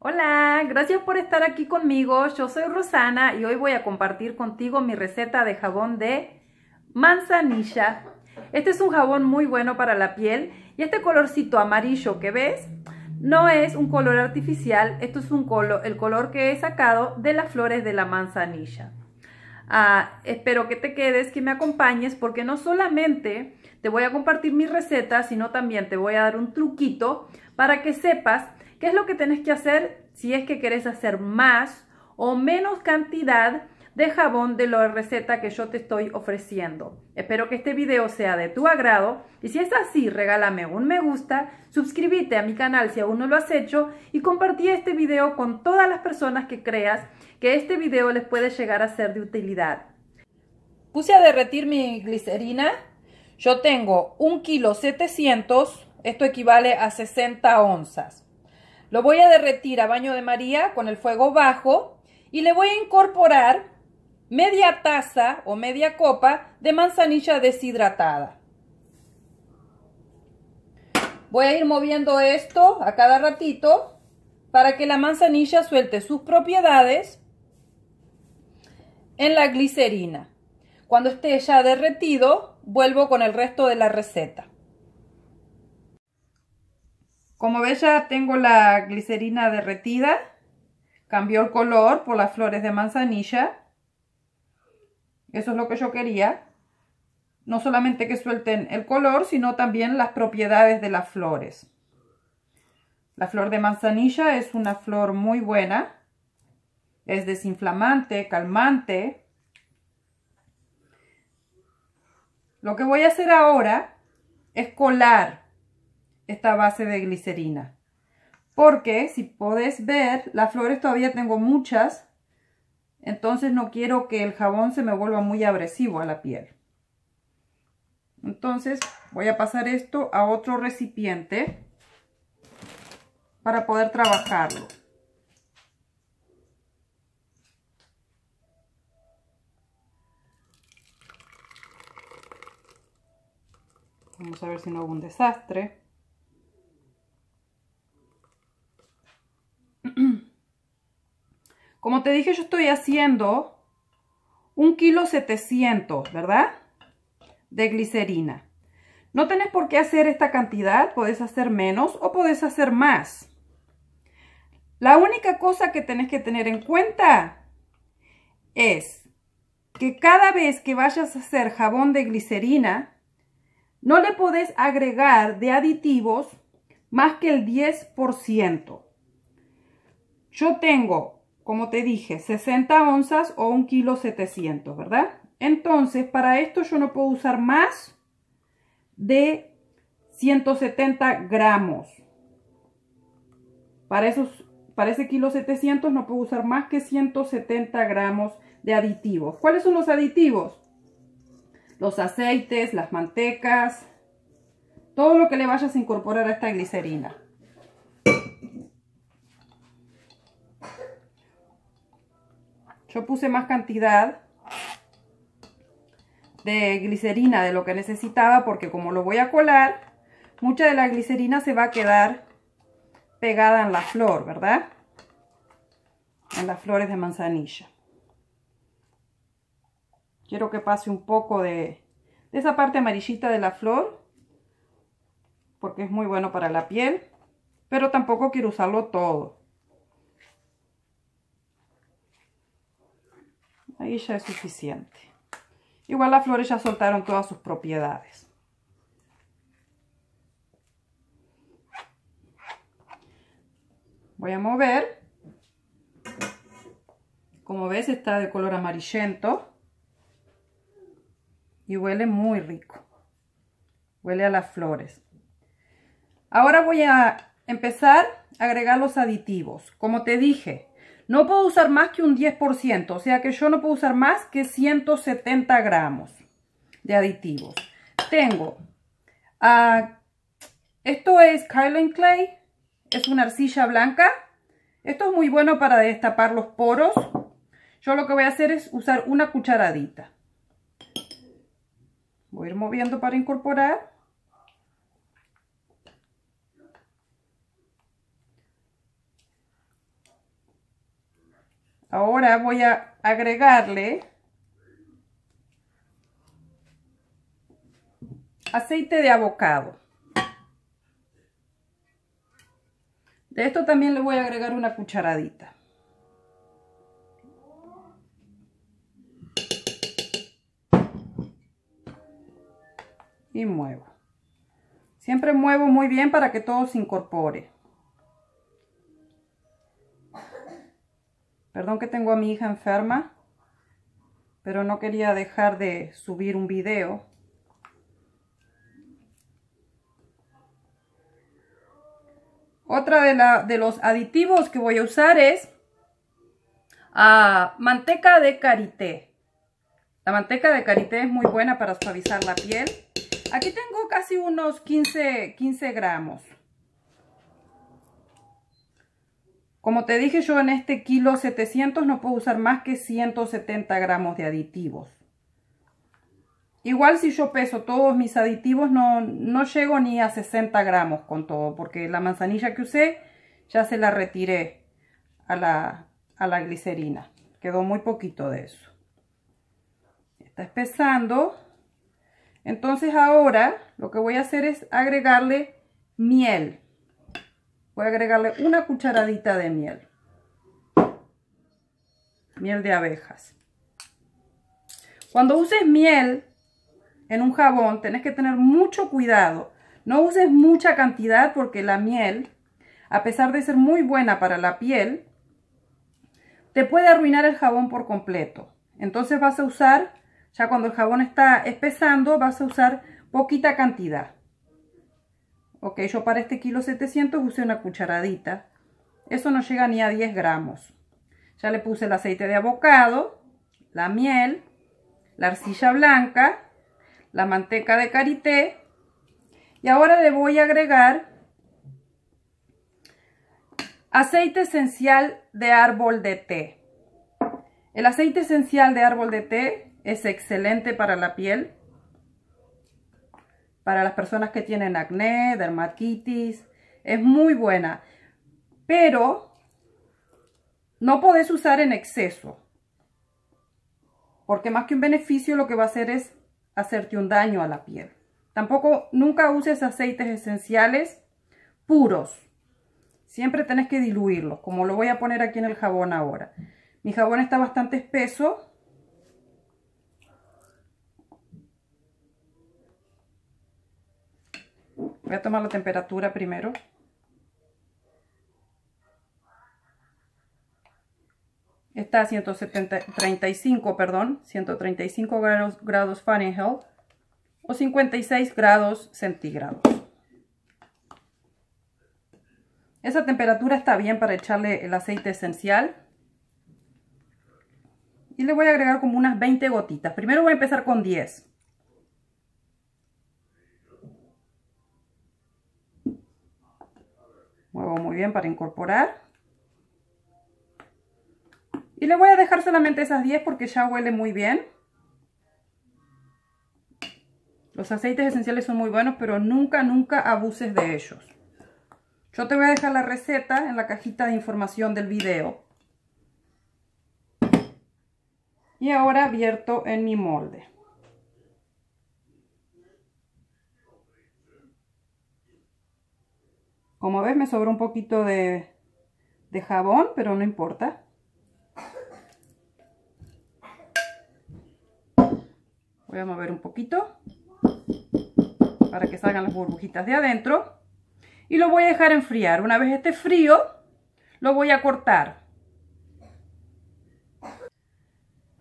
Hola, gracias por estar aquí conmigo. Yo soy Rosana y hoy voy a compartir contigo mi receta de jabón de manzanilla. Este es un jabón muy bueno para la piel y este colorcito amarillo que ves no es un color artificial, esto es un color, el color que he sacado de las flores de la manzanilla. Ah, espero que te quedes, que me acompañes porque no solamente te voy a compartir mi receta, sino también te voy a dar un truquito para que sepas qué es lo que tenés que hacer si es que querés hacer más o menos cantidad de jabón de la receta que yo te estoy ofreciendo. Espero que este video sea de tu agrado y si es así, regálame un me gusta, suscríbete a mi canal si aún no lo has hecho y compartí este video con todas las personas que creas que este video les puede llegar a ser de utilidad. Puse a derretir mi glicerina. Yo tengo un kilo 700, esto equivale a 60 onzas. Lo voy a derretir a baño de María con el fuego bajo y le voy a incorporar media taza o media copa de manzanilla deshidratada. Voy a ir moviendo esto a cada ratito para que la manzanilla suelte sus propiedades en la glicerina. Cuando esté ya derretido, vuelvo con el resto de la receta. Como ves ya tengo la glicerina derretida. Cambió el color por las flores de manzanilla. Eso es lo que yo quería. No solamente que suelten el color, sino también las propiedades de las flores. La flor de manzanilla es una flor muy buena. Es desinflamante, calmante. Lo que voy a hacer ahora es colar esta base de glicerina. Porque si podés ver, las flores todavía tengo muchas, entonces no quiero que el jabón se me vuelva muy abrasivo a la piel. Entonces voy a pasar esto a otro recipiente para poder trabajarlo. Vamos a ver si no hago un desastre. Como te dije, yo estoy haciendo un kilo 700, ¿verdad? De glicerina. No tenés por qué hacer esta cantidad, podés hacer menos o podés hacer más. La única cosa que tenés que tener en cuenta es que cada vez que vayas a hacer jabón de glicerina, no le podés agregar de aditivos más que el 10%. Yo tengo como te dije, 60 onzas o un kilo 700, ¿verdad? Entonces, para esto yo no puedo usar más de 170 gramos. Para, esos, para ese kilo 700 no puedo usar más que 170 gramos de aditivos. ¿Cuáles son los aditivos? Los aceites, las mantecas, todo lo que le vayas a incorporar a esta glicerina. Yo puse más cantidad de glicerina de lo que necesitaba porque como lo voy a colar, mucha de la glicerina se va a quedar pegada en la flor, ¿verdad? En las flores de manzanilla. Quiero que pase un poco de, de esa parte amarillita de la flor porque es muy bueno para la piel, pero tampoco quiero usarlo todo. Ahí ya es suficiente. Igual las flores ya soltaron todas sus propiedades. Voy a mover. Como ves está de color amarillento. Y huele muy rico. Huele a las flores. Ahora voy a empezar a agregar los aditivos. Como te dije, no puedo usar más que un 10%, o sea que yo no puedo usar más que 170 gramos de aditivos. Tengo, ah, esto es Kylan Clay, es una arcilla blanca. Esto es muy bueno para destapar los poros. Yo lo que voy a hacer es usar una cucharadita. Voy a ir moviendo para incorporar. Ahora voy a agregarle aceite de abocado. De esto también le voy a agregar una cucharadita. Y muevo. Siempre muevo muy bien para que todo se incorpore. Perdón que tengo a mi hija enferma, pero no quería dejar de subir un video. Otra de, los aditivos que voy a usar es ah, manteca de karité. La manteca de karité es muy buena para suavizar la piel. Aquí tengo casi unos 15, 15 gramos. Como te dije yo, en este kilo 700 no puedo usar más que 170 gramos de aditivos. Igual si yo peso todos mis aditivos no, no llego ni a 60 gramos con todo, porque la manzanilla que usé ya se la retiré a la, a la glicerina. Quedó muy poquito de eso. Está espesando. Entonces ahora lo que voy a hacer es agregarle miel. Voy a agregarle una cucharadita de miel. Miel de abejas. Cuando uses miel en un jabón, tenés que tener mucho cuidado. No uses mucha cantidad porque la miel, a pesar de ser muy buena para la piel, te puede arruinar el jabón por completo. Entonces vas a usar, ya cuando el jabón está espesando, vas a usar poquita cantidad. Ok, yo para este kilo 700 usé una cucharadita. Eso no llega ni a 10 gramos. Ya le puse el aceite de abocado, la miel, la arcilla blanca, la manteca de karité. Y ahora le voy a agregar aceite esencial de árbol de té. El aceite esencial de árbol de té es excelente para la piel para las personas que tienen acné, dermatitis. Es muy buena, pero no podés usar en exceso. Porque más que un beneficio lo que va a hacer es hacerte un daño a la piel. Tampoco nunca uses aceites esenciales puros. Siempre tenés que diluirlos, como lo voy a poner aquí en el jabón ahora. Mi jabón está bastante espeso, Voy a tomar la temperatura primero. Está a 135, perdón, 135 grados, grados Fahrenheit o 56 grados centígrados. Esa temperatura está bien para echarle el aceite esencial. Y le voy a agregar como unas 20 gotitas. Primero voy a empezar con 10. Muevo muy bien para incorporar. Y le voy a dejar solamente esas 10 porque ya huele muy bien. Los aceites esenciales son muy buenos, pero nunca, nunca abuses de ellos. Yo te voy a dejar la receta en la cajita de información del video. Y ahora abierto en mi molde. Como ves me sobró un poquito de, jabón, pero no importa. Voy a mover un poquito para que salgan las burbujitas de adentro. Y lo voy a dejar enfriar. Una vez esté frío, lo voy a cortar.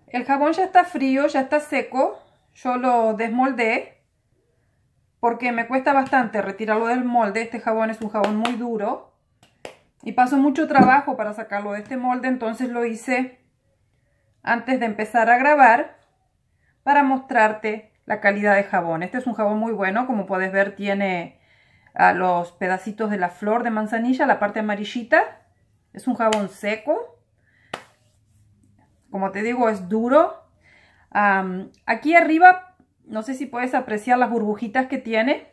El jabón ya está frío, ya está seco. Yo lo desmoldé porque me cuesta bastante retirarlo del molde. Este jabón es un jabón muy duro y pasó mucho trabajo para sacarlo de este molde, entonces lo hice antes de empezar a grabar para mostrarte la calidad de jabón. Este es un jabón muy bueno, como puedes ver tiene a ah, los pedacitos de la flor de manzanilla, la parte amarillita. Es un jabón seco. Como te digo, es duro. aquí arriba no sé si puedes apreciar las burbujitas que tiene.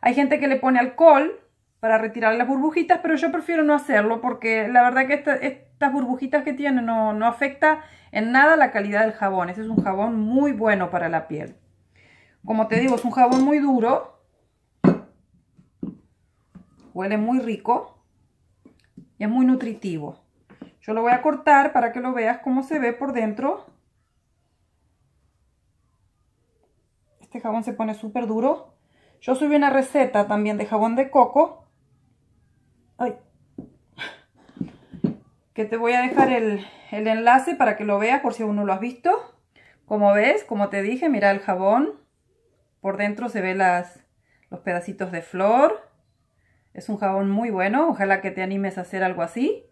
Hay gente que le pone alcohol para retirar las burbujitas, pero yo prefiero no hacerlo porque la verdad que estas burbujitas que tiene no, no afecta en nada la calidad del jabón. Ese es un jabón muy bueno para la piel. Como te digo, es un jabón muy duro. Huele muy rico. Y es muy nutritivo. Yo lo voy a cortar para que lo veas cómo se ve por dentro. Este jabón se pone súper duro. Yo subí una receta también de jabón de coco. Ay. Que te voy a dejar el, enlace para que lo veas por si aún no lo has visto. Como ves, como te dije, mira el jabón. Por dentro se ve las, los pedacitos de flor. Es un jabón muy bueno. Ojalá que te animes a hacer algo así.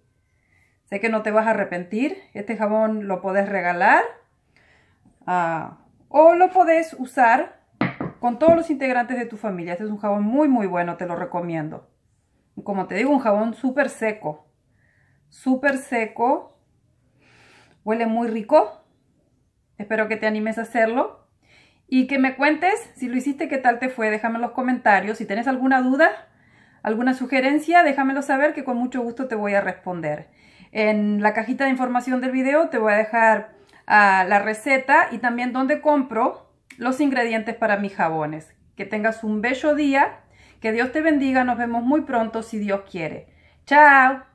Sé que no te vas a arrepentir. Este jabón lo podés regalar a o lo podés usar con todos los integrantes de tu familia. Este es un jabón muy muy bueno, te lo recomiendo. Como te digo, un jabón súper seco. Súper seco. Huele muy rico. Espero que te animes a hacerlo. Y que me cuentes si lo hiciste, qué tal te fue. Déjame en los comentarios. Si tienes alguna duda, alguna sugerencia, déjamelo saber que con mucho gusto te voy a responder. En la cajita de información del video te voy a dejar la receta y también donde compro los ingredientes para mis jabones. Que tengas un bello día, que Dios te bendiga, nos vemos muy pronto si Dios quiere. ¡Chao!